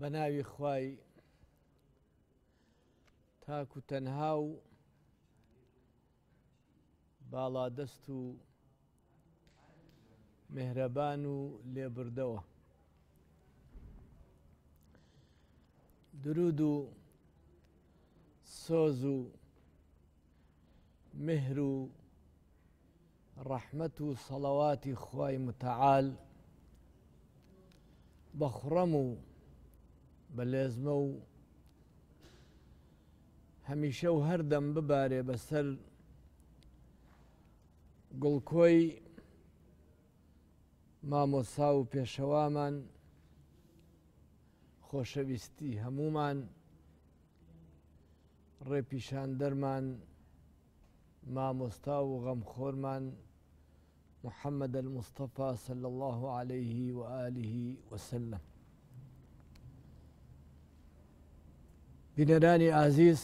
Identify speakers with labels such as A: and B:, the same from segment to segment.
A: بناوي خواي تاكو تنهاو بالا دستو مهربانو لبردوا درودو سوزو مهرو رحمتو صلواتي خواي متعال بخرمو بەلێز مە و هردم بباري بسر ببارێ بەسەر ما مصاو و پێشەوامان همومان هەمومان درمان ما مامۆستا غم خورمان محمد المصطفى صلى الله عليه وآله وسلم بینەرانی ئازیز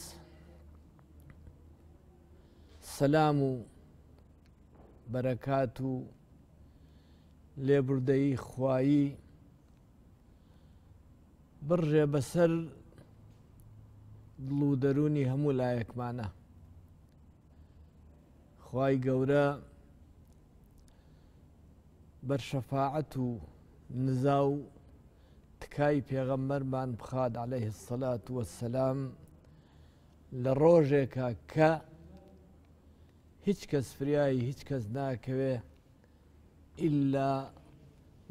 A: سەسلام و بەرەکات و لێبوردەی خوایی بڕێ بەسەر دڵ و دەرونی هەموو لایەکمانە خی گەورە بەرشەفاعەت و نزا و تكاي تکای من بخاد عليه الصلاة والسلام لە كا کە هیچ کەس فریایی هیچ کەس ناکەوێ إلا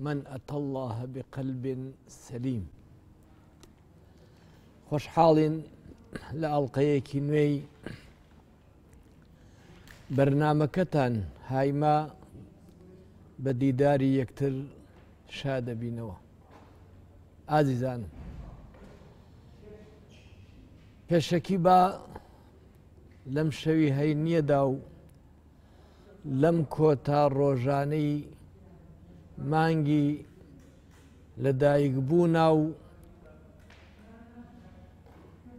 A: من أتى الله بقلب سليم خۆشحاڵین لە ئەڵلقەیەکی نوێی بەرنمەکەتان هایما بە يكتر شاد شادەبینەوە ئازیزانم پێشەکی با لەم شەوی هەی نییەدا و لەم کۆتا ڕۆژانەی مانگی لەدایک بوو ناو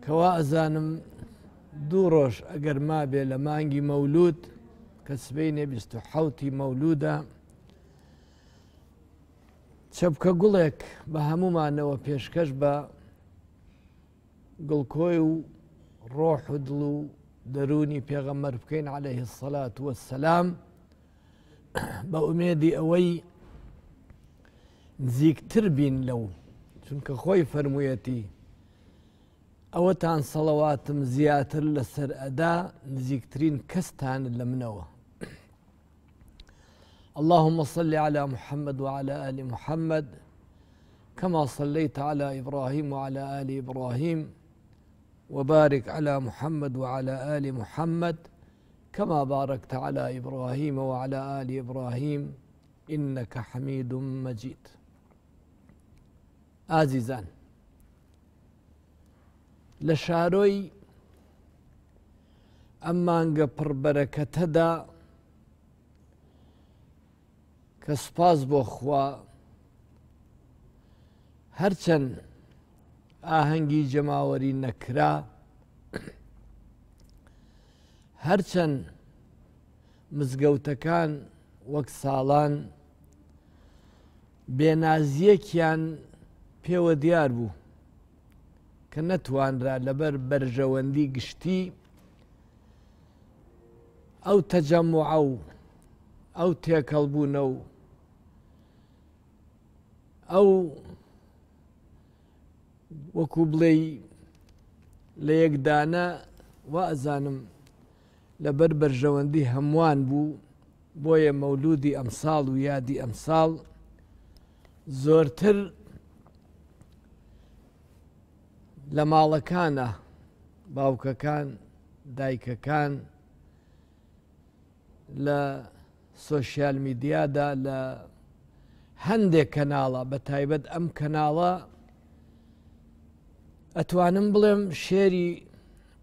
A: کەوا ئەزانم دوو ڕۆژ ئەگەر ما بێ لە مانگی مەولود کەسبەی نێبیست و حوتی مەولودە چەپکە گوڵێک بە هەمومانەوە پێشکەش بە گڵکۆی و ڕۆح و دڵ و دەرونی پێغەمەەر بکەین عليه هسەلات وە سەسلام بە ئومێدی ئەوەی نزیکتر بین لەو چونکە خۆی فەرموویەتی ئەوەتان سەڵەواتم زیاتر لەسەر ئەدا نزیکترین کەستان لە منەوە اللهم صل على محمد وعلى ال محمد كما صليت على ابراهيم وعلى ال ابراهيم وبارك على محمد وعلى ال محمد كما باركت على ابراهيم وعلى ال ابراهيم انك حميد مجيد عزيزا لشاروي اما ئەم مانگە پڕبەرەکەتەدا کە سپاس بۆ خوا هەرچەند ئاهەنگی جەماوەری نەکرا هەرچەند مزگەوتەکان وەک ساڵان بێنازیەکیان پێوە دیار بوو کە نەتوانرا لەبەر بەرژەوەندی گشتی ئەو تەجەموعە و ئەو تێکەڵبوونە و ئەو وەکو بڵێ لە یەکدانە وا ئەزانم لەبەر بەرژەوەندی هەمووان بوو بۆیە مەولودی ئەمساڵ و یادی ئەمساڵ زۆرتر لە ماڵەکانە باوکەکان دایکەکان لە سۆسیال میدیادا لە هەندێک کەناڵە بە تایبەت ئەم کەناڵە ئەتوانم بڵێم شێری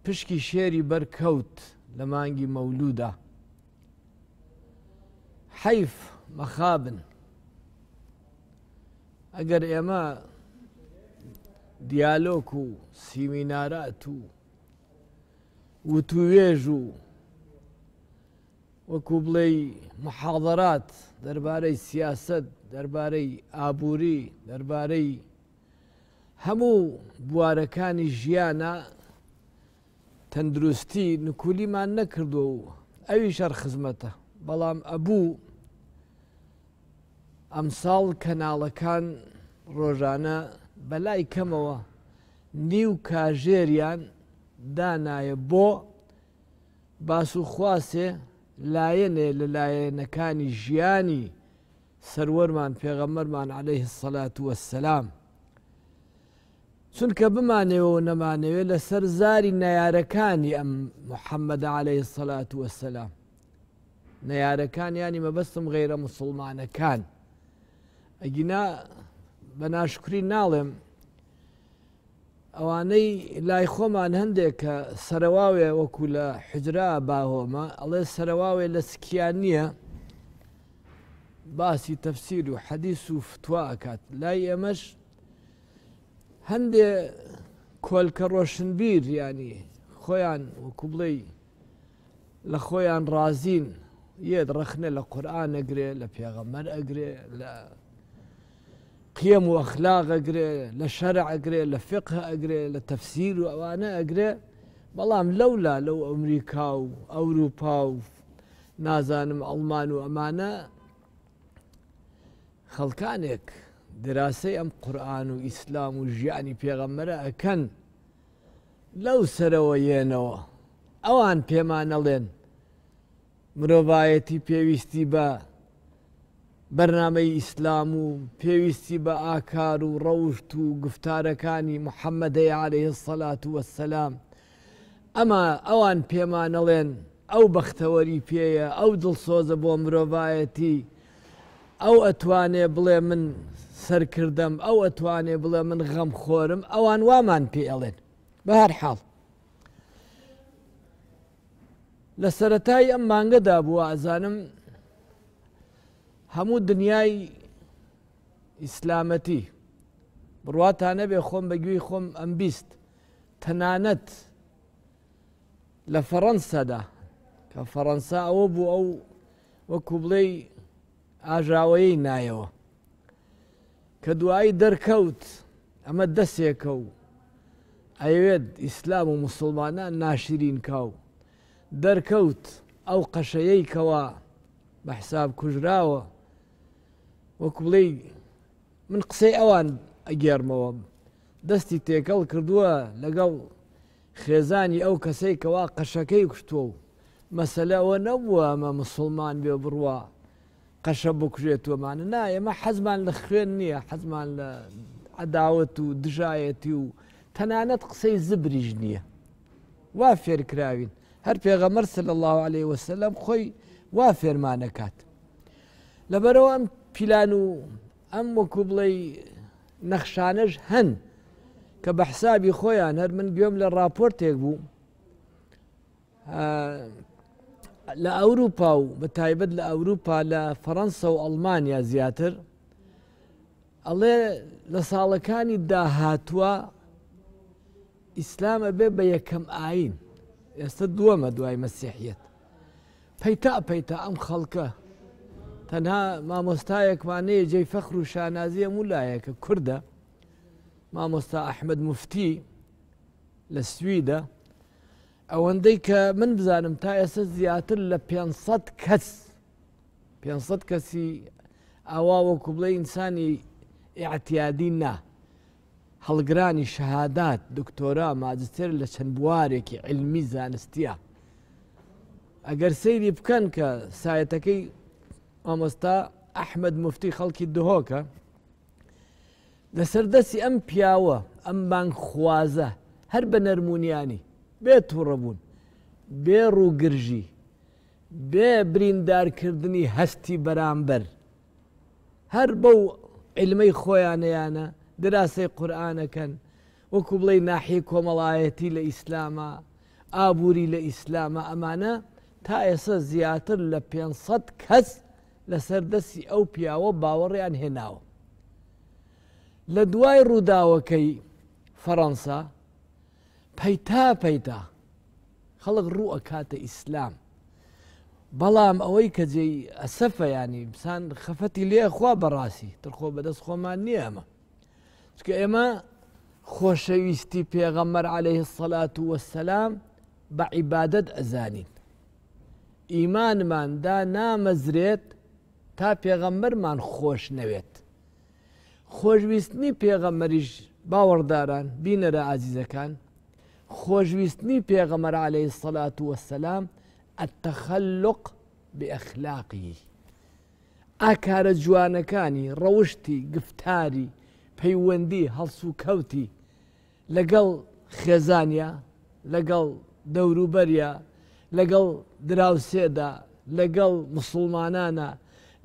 A: پشکی شێری بەرکەوت لە مانگی مەولودا حەیف مەخابن ئەگەر ئێمە دیالۆک و سیمینارات و وتوێژ و وەکو بڵێ محاضرات دەربارەی سیاست دەربارەی ئابووری دەربارەی هەموو بوارەکانی ژیانە تەندروستی نکولیمان نەکردو و ئەوی شەر خزمەتە بەڵام ئەبوو ئەمساڵ کەناڵەکان ڕۆژانە بەلای کەمەوە نیو کاژێریان دانایە بۆ باس و خواسێ لایەنێ لە لایەنەکانی ژیانی سەروەرمان پێغەمەرمان عليه سەلات وەسەسلام چونکە بمانەوە و نەمانەوێت لەسەر زاری نەیارەکانی ئەم محەممەدا عليه سەلات وەسەسلام نەیارەکان ینی مەبەستم غیرە مسلمانەکان ئەگینا بە ناشکری ناڵێم ئەوانەی لای خۆمان هەندێک کە سەرواوێ وەکو لە حجرا باهۆمە ئەڵێ سەرواوێ لە سکیان نییە باسی تەفسیر و حەدیس و فتووا ئەکات لای ئێمەش هەندێ کۆلکە ڕۆشنبیر ینی خۆیان وەکو بڵێ لە خۆیان ڕازین یەت ڕەخنە لە قورآان ئەگرێ لە پێغەمەەر ئەگرێ لە قیم و ئەخلاق ئەگرێ لە شەرع ئەگرێ لە فقه ئەگرێ لە تەفسیر و ئەوانە ئەگرێ بەڵام لەولا لەو ئەمریکا و ئەوروپا و نازانم ئەڵمان و ئەمانە خەڵکانێک دراسی ئەم قورآن و ئیسلام و ژیانی پێغەممەرە ئەکەن لەو سەرەوە یێنەوە ئەوان پێمانەڵێن مرۆڤایەتی پێویستی بە بەرنمەی ئیسلام و پێویستی بە ئاکار و ڕەوشت و گفتارەکانی محەممەدەی عليه سەلات و وەسەسلام ئەمە ئەوان پێمانەڵێن ئەو بەختەوەری پێیە ئەو دڵسۆزە بۆ مرۆڤایەتی ئەو ئەتوانێ بڵێ من سەرکردم ئەو ئەتوانێ بڵێ من غەمخۆرم ئەوان وامان پێ ئەڵێن بە هەر حاڵ لە سەتای ئەم مانگەدا بوو ئازانم هەموو دنیای ئیسلامەتی بڕاتانە بێ خۆم بەگوێی خۆم ئەم بیست تەنانەت لە فەڕەنسەدا کە فەڕەنسا ئەوە بوو ئەو وەکو بڵێ ئاژاوەیەی نایەوە کە دوایی دەرکەوت ئەمە دەسێکە و ئەوێت ئیسلام و مسلمانان ناشرین کاو دەرکەوت ئەو قەشەیەی کەوە بە حساب کوژراوە وەکو بڵێ من قسەی ئەوان ئەگەرمەوە دەستی تێکەڵ کردووە لەگەڵ خێزانی ئەو کەسەی کەوا قەشەکەی کوشتووە و مەسەلەوە نەبووە ئەمە مسلمان بێ بڕوە قەشە بکوژێتوەمانە نا ئێمە حەزمان لە خوێن نییە حەزمان لە عداوت و دژایەتی و تەنانەت قسەی زبریژ نییە وا فێرکراوین هەر پێغەمەرسل الله عليه وسلم خۆی وا فێرمانەکات لەبەرەوە ئەم پیلان و ئەم وەکو بڵێ نەخشانەش هەن کە بە حسابی خۆیان هەر من گوێم لە راپۆرتێک بوو لە ئەوروپا و بە تایبەت لە ئەوروپا لە فەەنسا و ئەلمانیا زیاتر ئەڵێ لە ساڵەکانی داهاتوە ئیسلامە بێ بە یەکەم ئاین ئێستا دووەمە دوای مەسیحیت پەیتا پەیتا ئەم خەڵکە تەنها مامۆستایەکمانەیە جێی فەخر و شانازیە مولایەکە کووردە مامۆستا ئەحمد مفتی لە سویدە ئەوەندەی کە من بزانم تا ئێستا زیاتر لە 500 کەس 500 کەسی ئاوا وەکو بڵێ ئینسانی ئاعتیادی نا هەڵگرانی شەهادات دکتۆرا ماجستێر لە چەند بوارێکی علمی زانستیە ئەگەر سەیری بکەن کە سایەتەکەی ئامۆستا ئەحمد مفتی خەڵکی دهۆکە لەسەر دەستی ئەم پیاوە ئەم بانگ خوازە هەر بە نەرمونیانی بێ تووڕەبوون بێ ڕووگرژی بێ بریندارکردنی هەستی بەرامبەر هەر بەو علمەی خۆیانەیانە دراسی قورآانەکەن وەکو بڵێ ناحی کۆمەڵایەتی لە ئیسلامە ئابووری لە ئیسلامە ئەمانە تا ئێستا زیاتر لە 500 کەس لەسەردەستی ئەو پیاوە باوەڕیان هێناوە لە دوای ڕووداوەکەی فرنسا بيتا بيتا خلق ڕوو ئەکاتە ئیسلام بەڵام ئەوەی کە جێی ئەسەفە ینی بسان خەفەتی لێخوا بەڕاستی ترخۆ بەدەست خۆمان نییە ئەمە چکە ئێمە خۆشەویستی پێغەمەر عليه بعبادة وەسەسلام إيمان من دا نام زريت تا پێغەمبەرمان خۆش نەوێت خۆشویستنی پێغەمەریش باوەڕداران بینەرە ئازیزەکان خۆشویستنی پێغەمەر عليه سەلات وەسەسلام ئەتەخەلق بەخلاقی ئاکارە جوانەکانی ڕەوشی گفتاری پەیوەندی هەڵسو کەوتی لەگەڵ خێزانیا لەگەڵ دەوروبەرە لەگەڵ دراوسێدا لەگەڵ مسلمانانە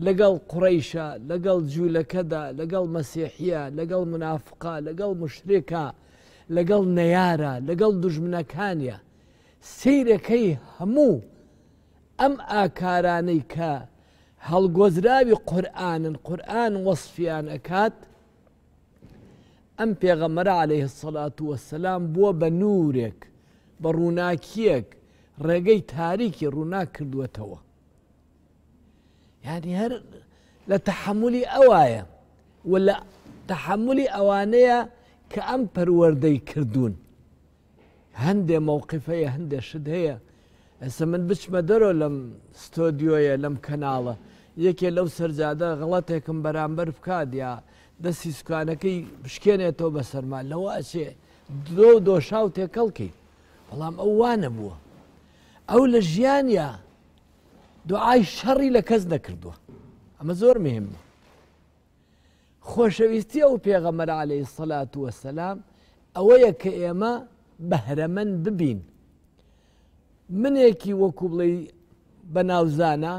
A: لەگەڵ قڕیشە لەگەڵ جوولەکەدا لەگەڵ مەسیحە لەگەڵ منافقا لەگەڵ مشرێکە لەگەڵ نەیارە لەگەڵ دژمنەکانە سیرەکەی هەموو ئەم ئاکارانەی کە هەڵگۆزراوی قورآنن قورآن وەصفیان ئەکات ئەم پێغەمەرە عليه سەلات وەسەسلام بووە بە نورێک بە ڕووناکیەک ڕێگەی تاریکی ڕوونا کردوێتەوە یعنی هەر لە تحملی ئەوایە و لە تحملی ئەوانەیە کە ئەم پەروەەردەی کردوون هەندێ مووقفەیە هەندێ شت هەیە ئەسە من بچمە دەرۆ لەم ستۆدیۆیە لەم کەناڵە یەکێ لەو سەرجادە غڵەتێکم بەرامبەر بکات یا دەستی سوکانەکەی بشکێنێتەوە بە سەرمان لەوە ئەچێ دۆ دۆشاو تێکەڵکی بەڵام ئەو وانە بووە ئەو لە ژیانە دوعای شەڕی لە کەس نەکردووە ئەمە زۆر مهمە خۆشەویستی ئەو پێغەمەرە عليه سەلات وەسەسلام ئەوەیە کە ئێمە بەهرەمەند ببین منێکی وەکو بڵێ بە ناوزانە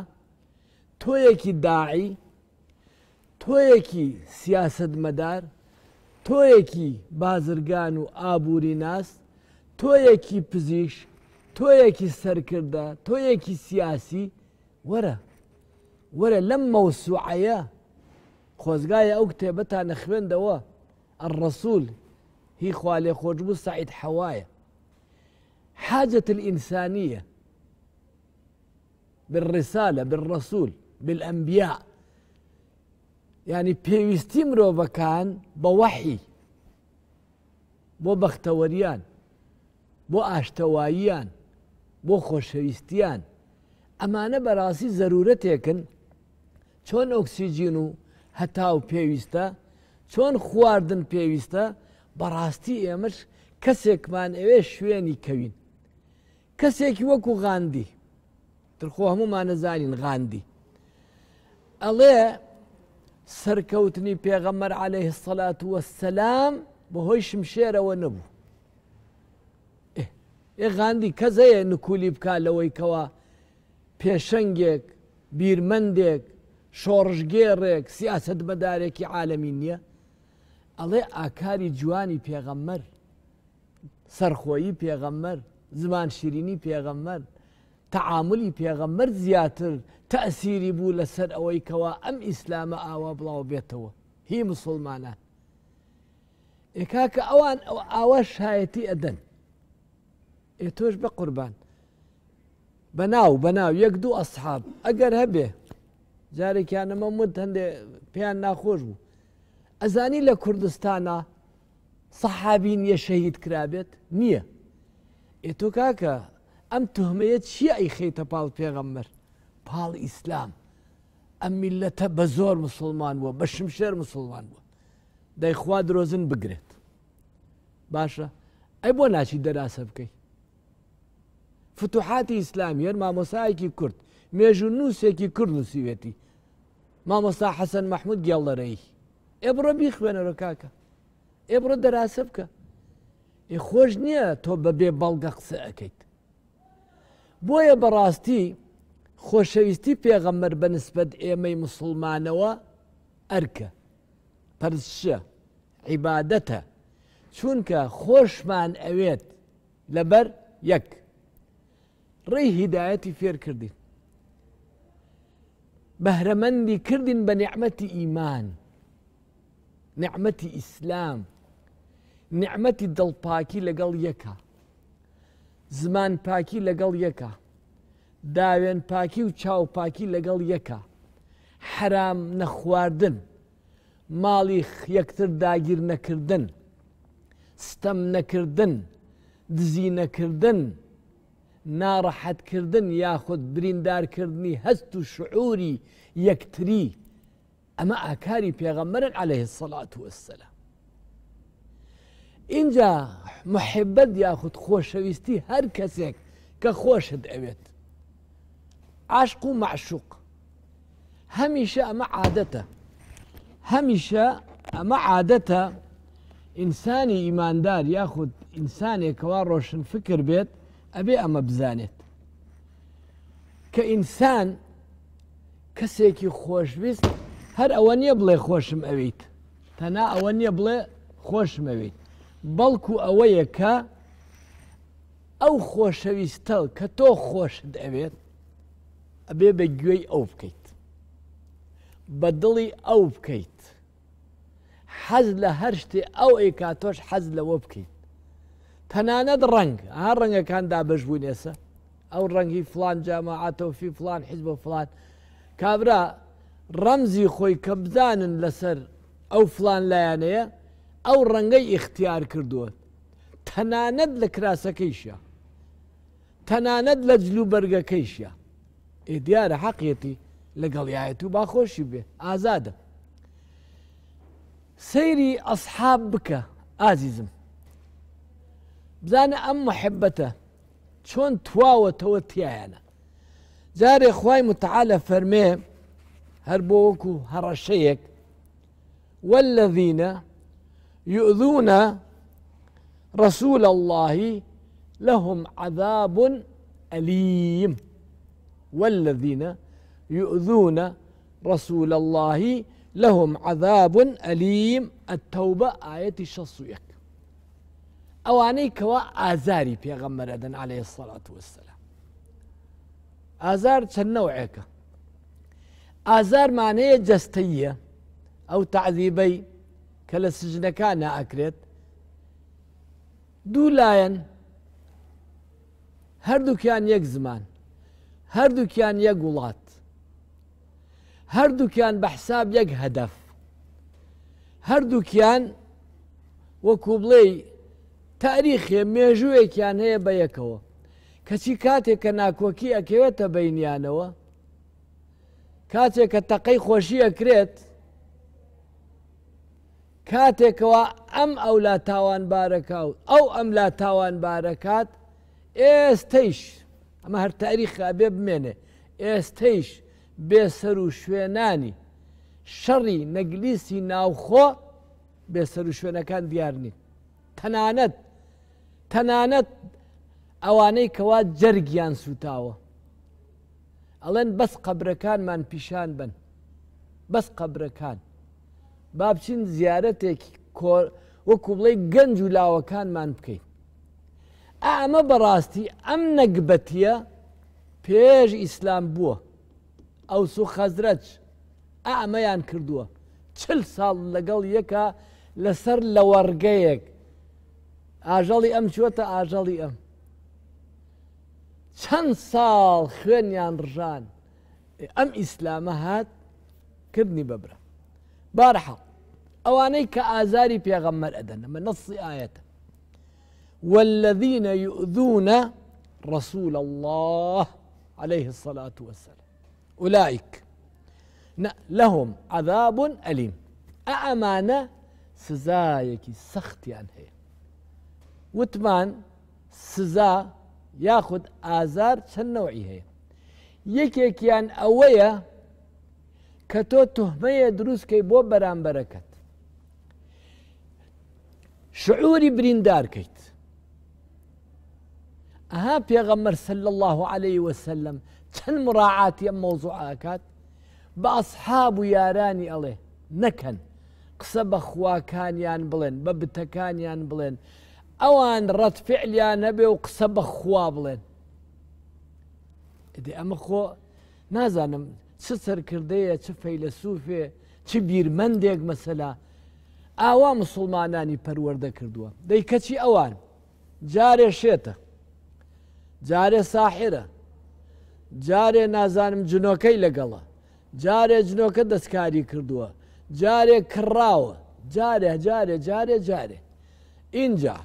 A: تۆیەکی داعی تۆیەکی سیاستمەدار تۆیەکی بازرگان و ئابووری ناست تۆیەکی پزیش تۆیەکی سەرکردە تۆیەکی سیاسی ورا ورا لما وسعيا خوزقايا اوكتا بتا نخبين دوا الرسول هي خوالي خوجبو سعيد حوايا حاجة الإنسانية بالرسالة بالرسول بالأنبياء يعني بيستيم روبا كان بوحي بو بەختەوەریان بو ئاشتەواییان بو خۆشەویستیان ئەمانە بەڕاستی زەرورەتێکن چۆن ئۆکسیجین و هەتا و پێویستە چۆن خواردن پێویستە بەڕاستی ئێمەش کەسێکمان ئەوێ شوێنی کەوین کەسێکی وەکو غاندی ترخۆ هەموومانە زانین غاندی ئەڵێ سەرکەوتنی پێغەمەر عليه هسەلات وە سەسلام بەهۆی شمشێرەوە نەبوو ئێ غاندی کەزەیە نکولی بک لەوەی کەەوە پێشەنگێک بیرمەندێک شۆڕژگێڕێک سیاست بەدارێکی عالەمی نییە ئەڵێ ئاکاری جوانی پێغەممەر سەرخۆیی پێغەممەر زمان شیرینی پێغەممەر تەعاعملی پێغەممەر زیاتر تەسیری بوو لەسەر ئەوەی کەوا ئەم ئیسلامە ئاوا بڵاو بێتەوە هی مسلمانان ئێکاکە ئەوان ئەو ئاوە شایەتی ئەدەن ئێ تۆش بە قوربان بەناو بەناو یەک دوو ئەسحاب ئەگەر هەبێ جارێکیانەمە مد هەندێ پێیان ناخۆش بوو ئەزانی لە کوردستانە سەحابی نییە شەهید کرابێت نییە ئێتۆ کاکە ئەم تهمەیە چییە ئەی خەیتە پاڵ پێغەمبەر پاڵ ئیسلام ئەم میلەتە بە زۆر مسلمان بووە بە شمشێر مسلمان بووە دەیخوا درۆزن بگرێت باشە ئەی بۆ ناچی دەراسە بکەیت فتوحاتی ئیسلامی هەر مامۆسایەکی کورد مێژوو نووسێکی کورد نووسیوێتی مامۆستا حەسەن مححمود گێڵەرەی ئێبڕە بی خوێنەرە کاکە ئێبڕە دەراسە بکە ێ خۆش نییە تۆ بەبێ بەڵگە قسە ئەەکەیت بۆیە بەڕاستی خۆشەویستی پێغەممەر بە نسبت ئێمەی مسلمانەوە ئەرکە پرشە عیباەتە چونکە خۆشمان ئەوێت لەبەر یەک ڕێی هیدایەتی فێر کردین بەهرەمەندی کردین بە نعممەتی ئیمان نعممەتی ئیسلام نعممەتی دڵپاکی لەگەڵ یەکە زمان پاکی لەگەڵ یەکە داوێن پاکی و چاوپاکی لەگەڵ یەکە حرام نەخواردن ماڵی یەکتر داگیر نەکردن ستەم نەکردن دزی نەکردن ناڕەحەتکردن یاخود بریندارکردنی هەست و شعوری یەکتری ئەمە ئاکاری غمرا عليه الصلاة والسلام اینجا محبت یاخود خۆشەویستی هەر کەسێک کە خۆشت ئەوێت عاشق و معشوق هەمیشە ئەمە عادەتە هەمیشە ئەمە عادەتە ئینسانی ئیماندار یاخود كوار ڕۆشن فکر بێت ئەبێ ئەمە بزانێت کە ئینسان کەسێکی خۆشویست هەر ئەوە نییە بڵێ خۆشم ئەویت تەنا ئەوە نییە بڵێ خۆشم ئەویت بەڵکو ئەوەیە کە ئەو خۆشەویستە کە تۆ خۆشت ئەوێت ئەبێ بە گوێی ئەو بکەیت بە دڵی ئەو بکەیت حەز لە هەر شتێ ئەو ئێکاتۆش حەز لەوە بکەیت تەنانەت ڕنگ ها ڕەنگەکاندا بەشبوون ێسە ئەو ڕەنگی فلان جاماعاتەوفی فلان حیز بە فلان کابرا ڕەمزی خۆی کە بزانن لەسەر ئەو فلان لایەنەیە ئەو ڕەنگەی ئیختیار کردووە تەنانەت لە کراسەکەیشە تەنانەت لە جللو بەرگەکەیشە ئێ دیارە حەقیەتی لەگەڵیایەت و باخۆشی بێ ئازادە سەیری ئەسحاب بکە ئازیزم بزانە ئەم مححبەتە چۆن تواوەتەوە تایانە زار خی متعاالە فەرمێ هەر بۆ وەکو هەڕەشەیەک يؤذون رسول الله لهم عذاب أليم والذين يؤذون رسول الله لهم عذاب أليم التوبة آية شصيق ئەوانەی ازاري ئازاری پێغەممە ئەدەن عليه سەڵات وسلام ئازار چەندەوەیەکە ئازارمانەیە جستەیە ئەو تعذیبەی کە لە سژنەکان نائکرێت دوو لایەن هەردووکیان یەک زمان هەردووکیان یەک وڵات هەردووکیان بە حساب یەک هەدەف هەردووکیان وەکو وكوبلي تاریخێ مێژوویەکیان هەیە بە یەکەوە کەچی کاتێک کە ناکۆکی ئەکەوێتە بەینیانەوە کاتێک کە تەقەی خۆشی ئەکرێت کاتێکەوە ئەم ئەو لا تاوان بارەکاوت ئەو ئەم لا تاوان بارەکات ئێستەیش ئەمە هەر تاریخە بێ بمێنێ ئێستەیش بێسەر و شوێنانی شەڕی نەگلیسی ناوخۆ بێسەر و شوێنەکان دیارنی تەنانەت تەنانەت ئەوانەی کەوا جەرگیان سوتاوە ئەڵێن بەس قەبرەکانمان پیشان بن بەس قەبرەکان بابچین زیارەتێکی وەکو بڵێ گەنج و لاوەکانمان بکەین ئامە بەڕاستی ئەم نەگبەتیە پێش ئیسلام بووە ئەو سو خەزرەج ئامەیان کردووە چل ساڵ لەگەڵ یەکە لەسەر لە وەرگەیەک ئاژەڵی ئەم چوەتە ئاژەڵی ئەم چەند ساڵ خوێنیان ڕژان ئەم ئیسلامە هات کردنی بەبرە بارحەڵ ئەوانەی کە ئازاری پێغەممەر من نەسی ئاەتە والذين يؤذون رسول الله عليه الصلاة والسلام أولئك لهم عذاب أليم أأمانة سزايك سختي عن هي وتمان سزا یاخود ئازار چەند نەوەی هەیە یەکێکیان ئەوەیە دروس تۆ تهمەیە دروستکەی شعوري بەرامبەرەکەت شعوری بریندارکەیت في غمر صلى الله عليه وسلم چەند مراعاتی موضوع مۆزوعکات بأصحاب يا راني الله نكن قصب قسە يان خواکانیان بڵێن بە يان بلن ئەوان ڕەتفعلیان نەبێ و قسە بەخوا بڵێن ئەدی ئەمە خۆ نازانم چ سەرکردەیە چ فەیلە سووفێ چ بیرمەندێک مەسەلا ئاوا مسلمانانی پەروەەردە کردووە دەی کەچی ئەوان جارێ شێتە جارێ ساحرە جارێ نازانم جنۆکەی لەگەڵە جارێ جنۆکە دەستکاری کردووە جارێ کڕاوە جارێ جارێ جارێ جارێ اینجا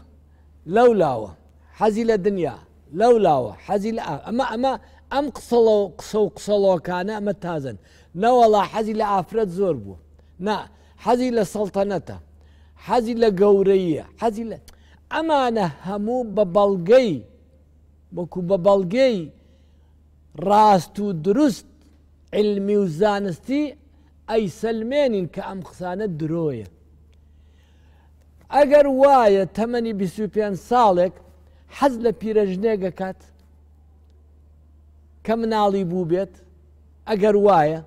A: لولاوة حزي الدنيا لولاوة حزي لآخر آه، أما أما أم قصلو قصو قصلو كان أما تازن والله حزي لآفرت زوربو نا حزي لسلطنته حزي لقورية حزي ل... أما نهمو ببلغي بكو ببلغي راستو درست علمي وزانستي أي سلمانين كأم خسانة دروية ئەگەر وایە تەمەنی 25 ساڵێک حەز لە پیرەژنێگەکات کە مناڵی بوو بێت ئەگەر وایە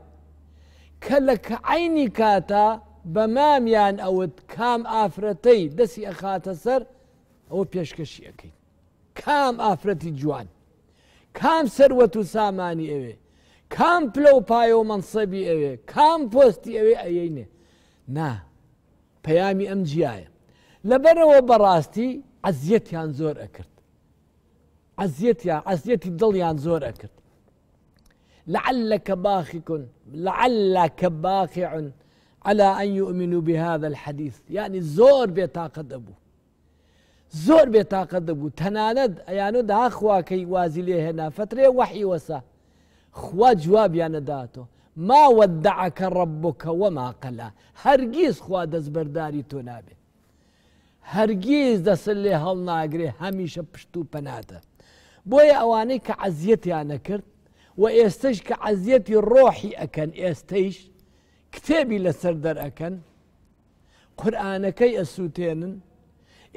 A: کە لە عینی کاتە بە مامیان ئەوت کام ئافرەتەی دەسی ئەخاتە سەر ئەوە پێشکەشی ئەەکەین کام ئافرەتی جوان کام سەروەت و سامانی ئەوێ کام پلە و پایە و منسەبی ئەوێ کام پۆستی ئەوێ ئەیەینێ نا پەیامی ئەم جیایە يان زور اكرت عزيت يا عزيت عزیەتی يان زور اكرت لعلك باخك لعلك باخع على أن يؤمنوا بهذا الحديث يعني زور بيتاقد أبو زور بيتاقد أبو تناند يعني دا كي وازلي هنا فترة وحي وسا خوا جواب يعني داتو ما ودعك ربك وما قلا هرجيس خوا دزبرداري تنابه هەرگیز دەسل لێ هەڵ ناگرێ هەمیشە پشت و پەناتە بۆیە ئەوانەی کە عزیەتیان نەکرد و ئێستش کە عزیەتی ڕۆحی ئەەکەن ئێستەیش کتێبی لەسەر دەرەکەن قورآانەکەی ئەسووتێنن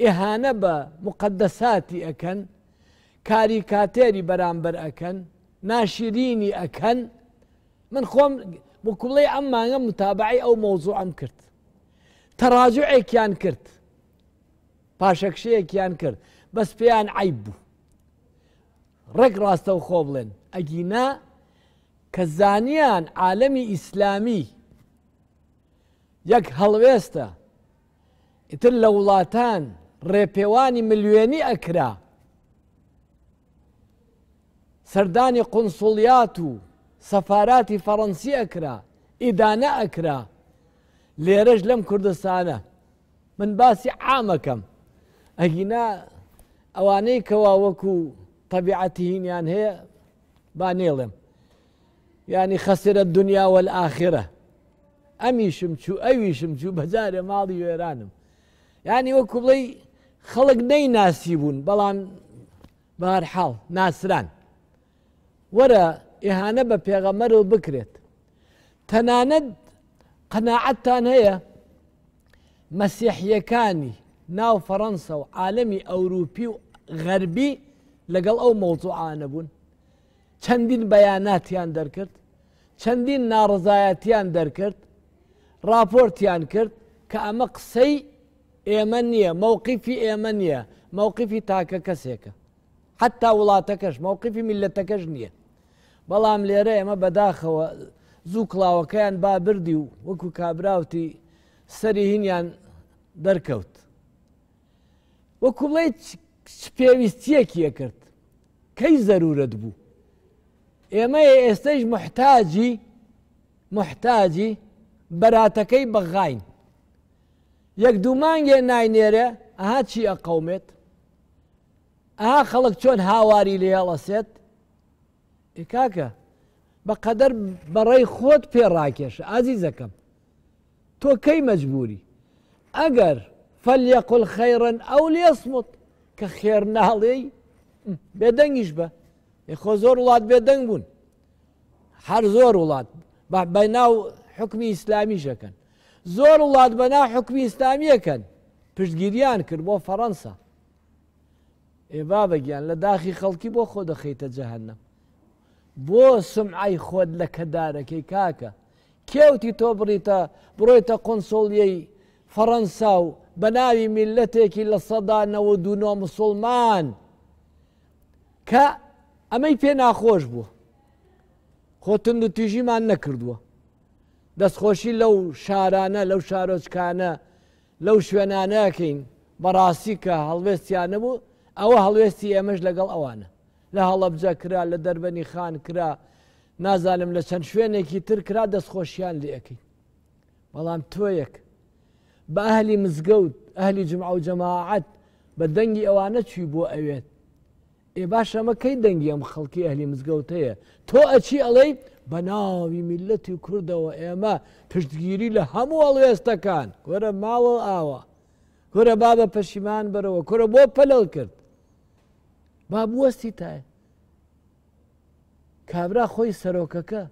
A: ئێهانە بە مقدەساتی ئەەکەن کاری کاتێری بەرامبەر ئەەکەن ناشرینی ئەەکەن من خۆم بکوڵی ئەم مانگە متابعی ئەو مۆزوع ئەم کرد تەڕاجعێکیان کرد پاشەکشەیەکیان کرد بەس پێیان عیب بوو ڕێک ڕاستە و خۆ بڵێن ئەگینا کە زانیان عالەمی ئیسلامی یەک هەڵوێستە ئیتر لە وڵاتان ڕێپێوانی ملیێنی ئەکرا سەردانی قنسڵیات و سەفاراتی فەڕەنسی ئەکرا ئیدانە ئەکرا لێرەش لەم کوردستانە من باسی عامەکەم ئەگینا ئەوانەی کەوا وەکو يعني هي بانيلم يعني خسر الدنيا والآخرة أمي شمشو أيوي شمشو بزار مالي ويرانم يعني وكو بلي خلق خەڵک ناسيبون بلان بەڵام حال ناسران ورا إهانة بە پێغەمەر تناند قناعتان هي قەناعەتتان هەیە ناو فەەنسا و عالەمی ئەوروپی و غەربی لەگەڵ ئەو مۆزوعانە بوون چەندین بەیاناتیان دەرکرد چەندین ناڕزایەتیان دەرکرد راپۆرتیان کرد کە ئەمە قسەی ئێمە نییە مەوقیفی ئێمە نییە مەوقیفی تاکە کەسێکە حتا وڵاتەکەش مەوقیفی میلەتەکەش نییە بەڵام لێرە ئێمە بەداخەوە زوو کڵاوەکەیان با بردی و وەکو کابراوتی سەری هینیان دەرکەوت وەکو بڵێ پێویستیەکیە کرد کەی زەرورەت بوو ئێمە ئێستش محتاجی محتاجی بەراتەکەی بەغاین یەک دوومانگێ ناینێرە ئەها چی ئەقومێت ئەها خەڵک چۆن هاواری لێڵەسێت کاکە بە قەدەر بەڕێی خۆت پێڕاکێشە ئازی زەکەم تۆ کەی مەجبوری ئەگەر فليقل خيرا او ليصمت كخير نالي بدن يشبه يخو زور ولاد بدن بون حر زور ولاد بە حكم اسلامي ئیسلامی زور ولاد وڵات حكم اسلامي كان ئیسلامیەکەن جيريان كربو فرنسا اي بابا جيان لە داخی بو بۆ خۆ دەخەیتە جەهنم بۆ سمعی خۆت لە کەدارەکەی کاکە کێوتی تۆ بريتا بڕۆیتە قۆنسۆڵیەی فرنسا بە ناوی میلەتێکی لە سەدا نەوە دوۆ مسلمان کە ئەمەی پێ ناخۆش بووە خۆتند و توژیمان نەکردووە دەستخۆشی لەو شارانە لەو شارۆچکانە لەو شوێنانەکەین بەڕاستی کە هەڵوێستیانە بوو ئەوە هەڵوێستی ئێمەش لەگەڵ ئەوانە لە هەڵەبجە کرا لە دەربەنی خان کرا نازانم لە چەند شوێنێکی تر کرا دەستخۆشیان لێەکەین بەڵام تۆیەک بە ئەهلی مزگەوت ئەهلی جمع و جەماعەت بە دەنگی ئەوانە چی بۆ ئەوێت ئێ باش ئەمەکەی دەنگی ئەم خەڵکی ئەهلی مزگەوت هەیە تۆ ئەچی ئەڵێ بە ناوی میلەتی کوردەوە ئێمە پشتگیری لە هەموو ئەڵێستەکان گۆرە ماڵە ئاوە گۆرە بابە پەشیمان بەرەوە کۆرە بۆ پەلەڵ کرد با بوەستی تایە کابرا خۆی سەرۆکەکە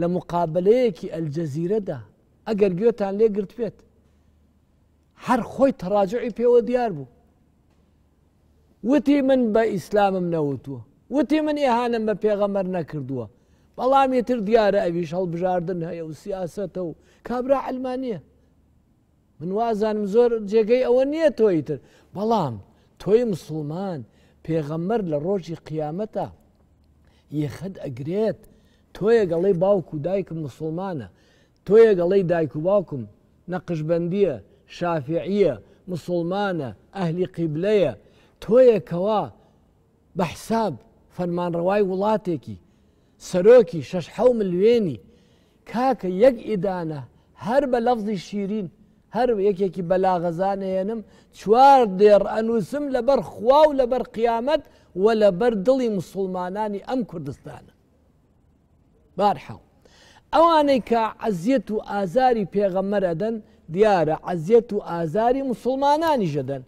A: لە مقابلەیەکی ئەلجەزیرەدا ئەگەر گوێتان لێ گرت بێت هەر خۆی تەراجعی پێوە دیار بوو وتی من بە ئیسلامم نەوتووە وتی من ئێهانم بە پێغەمەر نەکردووە بەڵام یتر دیارە ئەویش هەڵبژاردن هەیە و سیاستە و کابرا ئەلمانە من وازانم زۆر جێگەی ئەوە نییە تۆیتر بەڵام تۆی مسلمان پێغەمەر لە ڕۆژی قیامەتە یەخەت ئەگرێت تۆیە گەڵی باوکو دایکم مسلمانە تۆیە گەڵی دایک و باوکم نەقشبندیە شافعیە مسلمانە ئەهلی قیبلەیە تۆیەکەوە بە حساب فەرمانڕەوای وڵاتێکی سەرۆکی شەش حە ملوێنی کاکە یەک ئیدانە هەر بە لەفزی شیرین هەر یەکێکی بەلاغەزانەیەنم چوار دێڕ ئەنووسم لەبەر خوا و لەبەر قیامەت و لەبەر دڵی مسلمانانی ئەم کوردستانە بارحاو ئەوانەی کە عزیەت و ئازاری پێغەمەرەدەن ديارة عزيتو آزاري مسلماناني مسلمانانی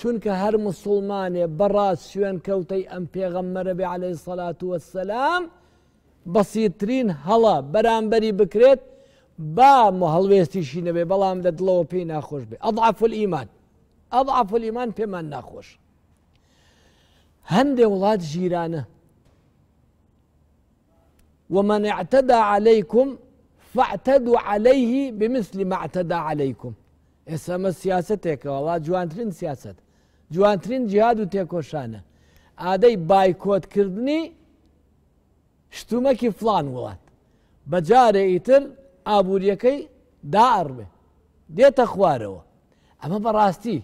A: چونك هر مسلماني براس شوان كوتي أم ئەم بي عليه الصلاة والسلام بسيطرين هلا هەڵە بري بکرێت با مهڵوێستیشی نەبێ بەڵام لە دڵەوە پێی ناخۆش بێ الإيمان ئیمان الإيمان ئیمان پێمان ناخۆش هند ولاد جيرانه ومن اعتدى عليكم فاعتدوا عليه بمثل ما اعتدى عليكم ئێستا ئەمە سیاستێکەوەڵا جوانترین سیاست جوانترین جیاد و تێکۆشانە ئادەی بایکۆتکردنی شتومەکی فلان وڵات بەجارێ ئیتر ئابوووریەکەی داڕبێ دێتە خوارەوە ئەمە بەڕاستی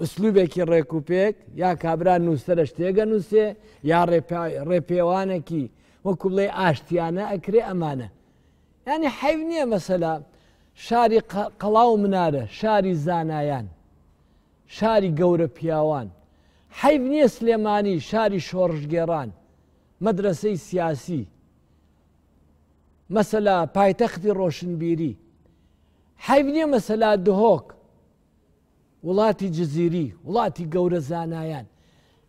A: ئوسلوبێکی ڕێکوپێک یا کابران نووسرە شتێگە نووسێ یا ڕێپێوانێکی وەکو بڵێ ئاشتیانە ئەکرێ ئەمانە يعني حیو نییە مەسەلا شاری قەڵاو منارە شاری زانایان شاری گەورە پیاوان سليماني نییە سلێمانی شاری شۆڕژگێڕان مەدرسەی سیاسی مەسەلا پایتەختی ڕۆشنبیری حیب نییە مەسەلا دهۆک وڵاتی جززیری وڵاتی گەورە زانایان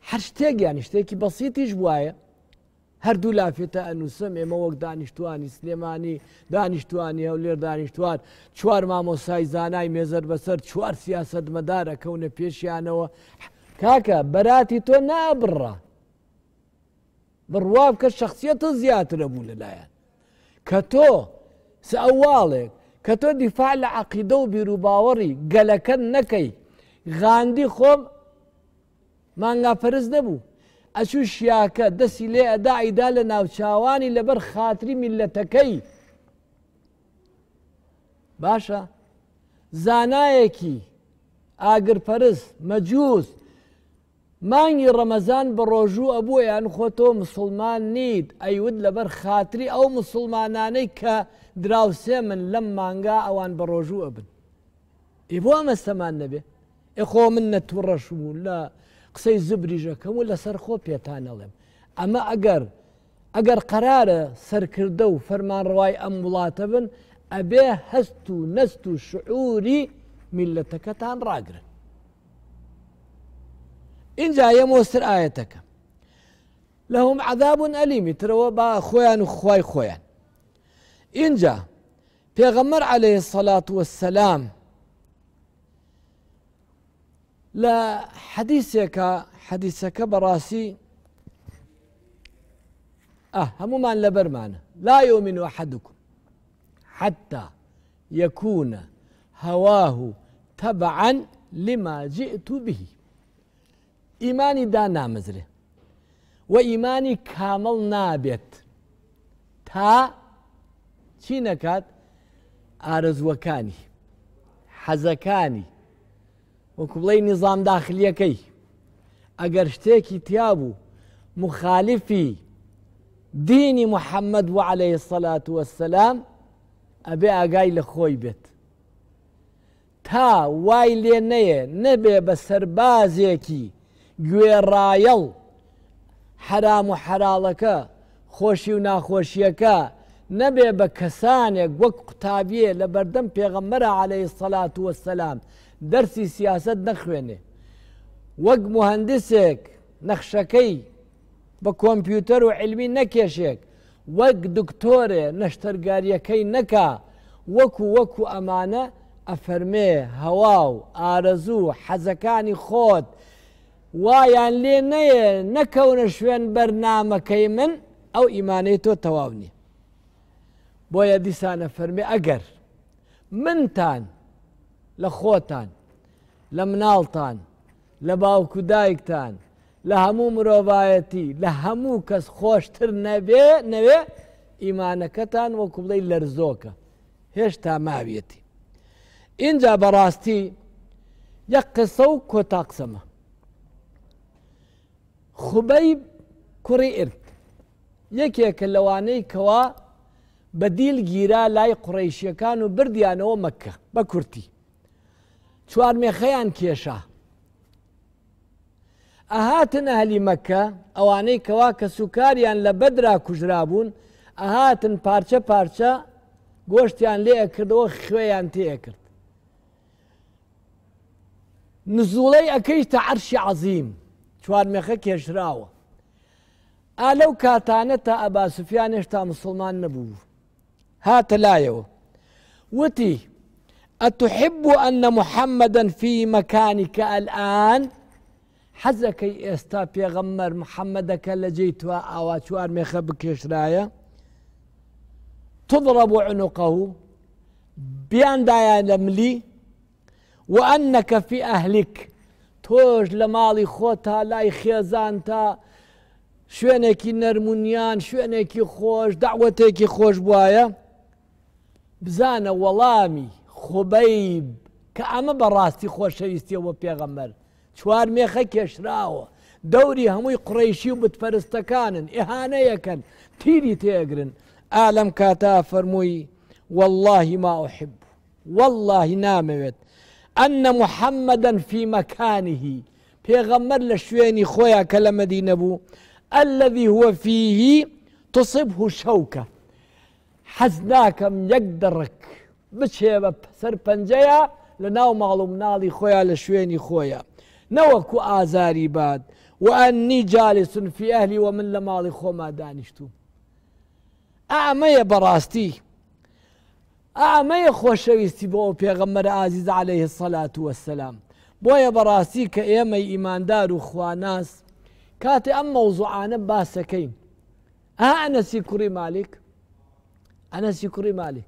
A: هەر شتێک بسيطي شتێکی بەسیتیش وایە هەردوو لافێتە ئەنووسم ئێمە وەک دانیشتوانی سلێمانی دانیشتوانی ئەو لێر دانیشتوان چوار مامۆسای زانای مێزەر بەسەر چوار سیاست مەدارە کەونە پێشیانەوە کاکە بەراتی تۆ نابڕە بڕواب کە شخصیەتە زیاترە بوو لەلایەن کە تۆ سەواڵێک کە تۆ دیفاع لە عقیدە و بیرروباوەڕی گەلەکەن نەکەی غاندی خۆم مانگاپەرز نەبوو ئەچوو شیاکە دەسی لێ ئەداعیدا لە ناوچاوانی لەبەر خاتری میلەتەکەی باشە زانایەکی ئاگرپەرست مەجووس مانگی ڕەمەزان بە ڕۆژوو ئەبووە یان خۆتۆ مسلمان نیت ئەیود لەبەر خاتری ئەو مسلمانانەی کە دراوسێ من لەم مانگا ئەوان بە ڕۆژوو ئەبن. ئێ بۆ ئەمە سەمان نەبێ ئێخۆ من نەتوڕەشم و لە قسەی زبریژەکەم و لەسەر خۆ پێتان ئەڵێم ئەمە ئەگەر ئەگەر قرارە سەرکردە و فەرمانڕوای ئەم وڵاتە بن ئەبێ هەست و نەست و شعوری میلەتەکەتان ڕاگرن اینجا یەمۆستر ئاەتەکە لەهم عذابون ئەلیمی ترەوە با خۆیان و خی خۆیان اینجا پێغەمەر عليه الصلاة والسلام حديثك براسي اه هم ما لبر معنا لا يؤمن أحدكم حتى يكون هواه تبعا لما جئت به ايماني دا نامەزرێ وايماني كامل نابت تا شينكات نەکات ئارزوەکانی حزكاني وەکو بڵی نظام داخلیەکەی ئەگەر شتێکی تیا بوو مخالفی دینی محەممەد و عليه سەلات وەسەسلام ئەبێ ئاگای لە خۆی بێت تا وای لێ نەیە نەبێ بە سەربازێکی گوێڕایەڵ حرام و حراڵەکە خۆشی و ناخۆشیەکە نەبێ بە کەسانێک وەک قوتابیە لە بەردەم پێغەممەرە عليه سەلات وەسەسلام دەرسی سیاست نەخوێنێ وەک مهندسێک نەخشەکەی بە کۆمپیوتەر و علمی نەکێشێک وەک دکتۆرێ نەشتەرگاریەکەی نەکا وەکو وەکو ئەمانە ئەفەرمێ هەوا و ئارەزوو حەزەکانی خۆت وایان لێ نەیە نەکەونە شوێن بەرنامەکەی من ئەو ئیمانەی تۆ تەواو نیە بۆیە دیسانە فەرمێ ئەگەر منتان لە خۆتان لە مناڵتان لە باوکو دایکتان لە هەموو مرۆڤایەتی لە هەموو کەس خۆشتر نەبێ نەوێ ئیمانەکەتان وەکو بڵی لەرزۆکە هێشتا ماویەتی اینجا بەڕاستی یەک قسە و کۆتا قسەمە خوبەی کوڕی ئرک یەکێکە لەوانەی کەوا بە دیل گیرا لای قڕیشیەکان و بردیانەوە مەکە بە کورتی چوارمێخەیان کێشە ئەهاتن هەلی مەکە ئەوانەی کەوا کە سوکاریان لە بەدرا کوژرابوون ئەهاتن پارچە پارچە گۆشتیان لێە کردەوە خوێیان تێە کرد نزوڵەی ئەەکەیتە عەرشی عزیم چوارمێخە کێشراوە ئالەو کاتانە تا ئەباسوفیان هێشتا مسلمان نەبوو هاتە لایەوە وتی أتحب أن محمدا في مكانك الآن حزك ئێستا يا غمر محمدك لجيت توە ئاوا چوار مێخە تضرب عنقه بيان دايا لملي وأنك في أهلك تۆش لە ماڵی خۆتا لای خێزان نرمونيان شوێنێکی نەرمونیان شوێنێکی خۆش داوەتێکی خۆش بوايا بزانە وەڵامی خبيب کە براستي بەڕاستی خۆشەویستیەوە پێغەمەر چوار مێخە کێشراوە دەوری هەمووی قڕیشی و بتپەرستەکانن ئێهانەیەکەن تیری تيغرن ئالەم كاتا فرموي والله ما أحب والله نامەوێت أن محمدا في مكانه پێغەمەر لشويني خويا خۆیان کە لە مەدی هو فيه تصبه شوكة حەز ناکەم بچێ بە سەر پەنجەیە لە ناو ماڵوم ناڵی خۆیان لە شوێنی خۆیە نەوەکو ئازاری باد وأني جالس في أهلي ومن لماڵی خۆما دانیشتوم ئامەیە بەڕاستی ئامەیە خۆشەویستی بۆ ئەو پێغەممەرە ئازیز عليه سەلات وەسەسلام بۆیە بەڕاستی کە ئێمە ئیماندار و خواناس کاتێ ئەم مەوزوعانە باسەکەین ئا ئەنەسی کوڕی مالک ئەنەسی کوڕی مالک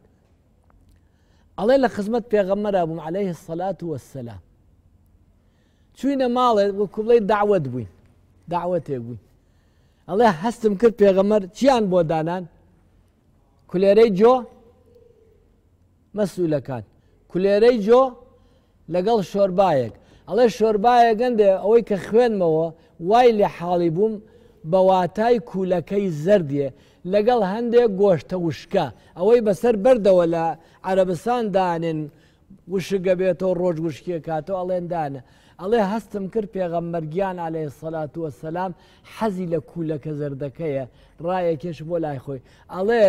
A: ئەڵێ لە خزمەت پێغەممەرە بووم عليه الصلات وسلام چوینە ماڵێ بۆ کوڵی داوت بووین داوت تێ بووین ئەڵێ هەستم کرد پێغەمەر چیان بۆ دانان کولێرەی جۆ مەسوولەکان کولێرەی جۆ لەگەڵ شۆربایەک ئەڵێ شۆربایە گەندێ ئەوەی کە خوێنمەوە وای لێ حاڵی بووم بەواتای کوولەکەی زەردیە لەگەڵ هەندێک گۆشتە وشکە ئەوەی بەسەر بەردەوە لە عەرەبستان دانن وشگە بێتەوە ڕۆژ وشکیە کاتەوە ئەڵێندانە ئەڵێ هەستم کرد پێغەمبەرگیان عليه سەلات وە سەسلام حەزی لە کوولەکە زەردەکەیە ڕایەکێش بۆ لای خۆی ئەڵێ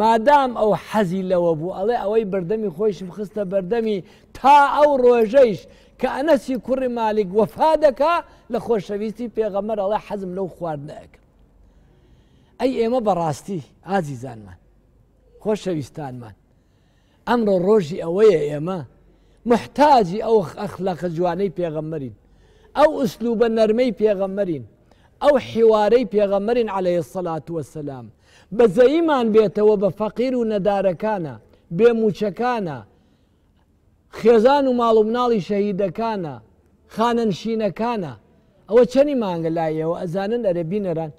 A: مادام ئەو حەزی لەوە بوو ئەڵێ ئەوەی بەردەمی خۆیشم خستە بەردەمی تا ئەو ڕۆژەیش کە ئەنەسی کوڕی مالیک وەفادەکە لە خۆشەویستی پێغەمەر ئەڵێ حەزم لەو خواردنەکە ئەی ئێمە بەڕاستی ئازیزانمان خۆشەویستانمان ئەمڕۆ ڕۆژی ئەوەیە ئێمە محتاجی ئەو ئەخلەقە جوانەی پێغەممەرین ئەو ئوسلوب بە نەرمەی پێغەممەرین ئەو حیوارەی پێغەمەرین عليه سەلات وسلام بە زەیمان بێتەوە بە فەقیر و نەدارەکانە بێموچەکانە خێزان و ماڵ و مناڵی شەهیدەکانە خانەنشینەکانە ئەوە چەنی مانگە لایەوە ئەزانن ئەرەبی نەران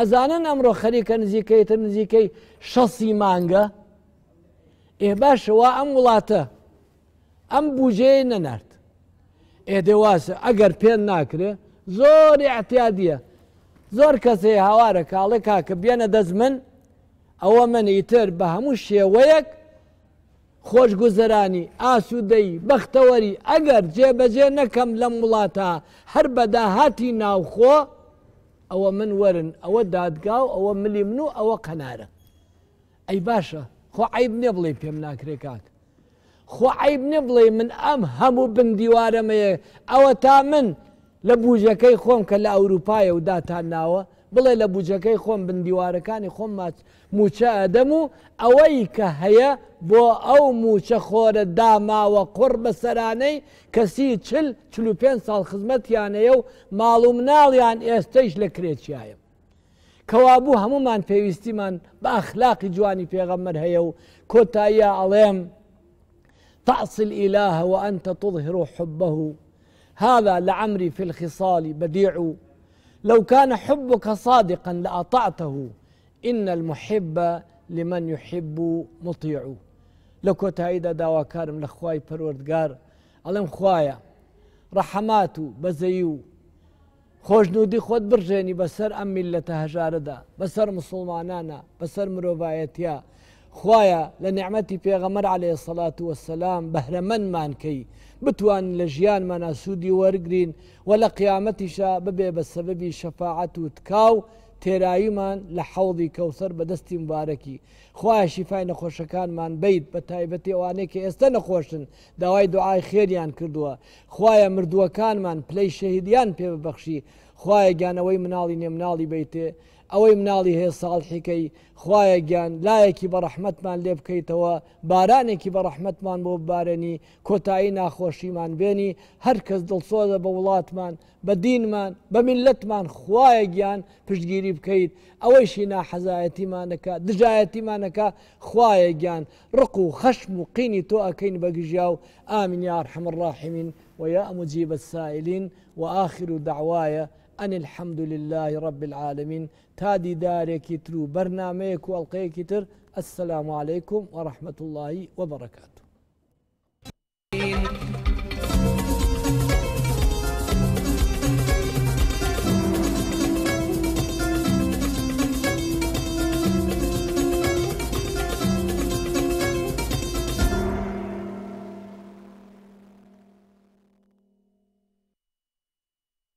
A: ئەزانن ئەمڕۆ خەریکە نزیکەیتە نزیکەی شەسی مانگە ئێ باشەوە ئەم وڵاتە ئەم بژەیە نەنارد ئێدێواسە ئەگەر پێ ناکرێ زۆری ئەتیادیە زۆر کەسێ هاوارە کاڵێ کاکە بێنە دەست من ئەوە منیتر بە هەموو شێوەیەک خۆشگوزەرانی ئاسوودەی بەختەوەری ئەگەر جێبەجێ نەکەم لەم وڵاتە هەر بەداهاتی ناوخۆ ئەوە من وەرن ئەوە دادگا و ئەوە ملی من و ئەوە قەنارە ئەی باشە خۆ عیب نێ بڵێ پێم ناکرێکات خۆ عیب نێ بڵێ من ئەم هەموو بندیوارەمەیە ئەوە تا من لە بوژەکەی خۆم کە لە ئەوروپایە و داتان ناوە بڵێ لە بجەکەی خۆم بندیوارەکانی خۆم موچە ئەدەم و ئەوەی کە هەیە بۆ ئەو موچە خۆرە داماوە قڕ بە سەرانەی کەسی چل چلو پێ ساڵ خزمەتیانەیە و ماڵ و مناڵیان ئێستەش لە کرێکیایە کەوابوو هەمومان پێویستیمان بە ئەخلاقی جوانی پێغەممەر هەیە و کۆتاییە ئەڵێم تعصل الإله وأنت تظهر حبه هذا لعمري في الخصال بديع لو كان حبك صادقا لاطعته ان المحب لمن يحب مطيع لکۆ تايدا داوا كارم لخواي پەروەردگار قار خویە خوايا و بزيو خوش نودي خود برجيني بسر ام میلەتە هجاردا بسر مسلمانانا بسر مروبايتيا خوايا لنعمتي في غمر عليه والسلام بهرمن مانكي بتوان لە ژیانمان ئاسوودی وەرگین و لە قیامەتیشا ببێ بە سەبەبی شەفاعەت و تکاو تێراییمان لە حەوڵی کەوسەر بەدەستی مبارەکی خواشی فای نەخۆشەکانمان بیت بە تایبەتی ئەوانەیە کە ئێستا نەخۆشن داوای دوعای خێریان کردووە خویە مردووەکانمان پلەی شەهیدیان پێ ببەخشی خویە گیانەوەی مناڵی نێمناڵی بیتێ ئەوەی مناڵی هەیە ساڵحیکەی خویە گیان لایەکی بە باراني لێ بکەیتەوە بارانێکی بە باراني بۆ خوشي کۆتایی ناخۆشیمان بێنی هەر کەس دڵسۆدە بە وڵاتمان بە دینمان بە میلەتمان جان گیان پشتگیری بکەیت ئەوەیشی ناحەزایەتیمانەکە دژایەتیمانەکە خویە گیان ڕق و خەشم و قینی تۆ ئەەکەین بەگژیا و امين يا ارحم الراحمين ويا مجيب السائلين واخر دعوايا ان الحمد لله رب العالمين تادي دیدارێکی تر و بەرنمەیەک و تر السلام عليكم ورحمة الله وبركاته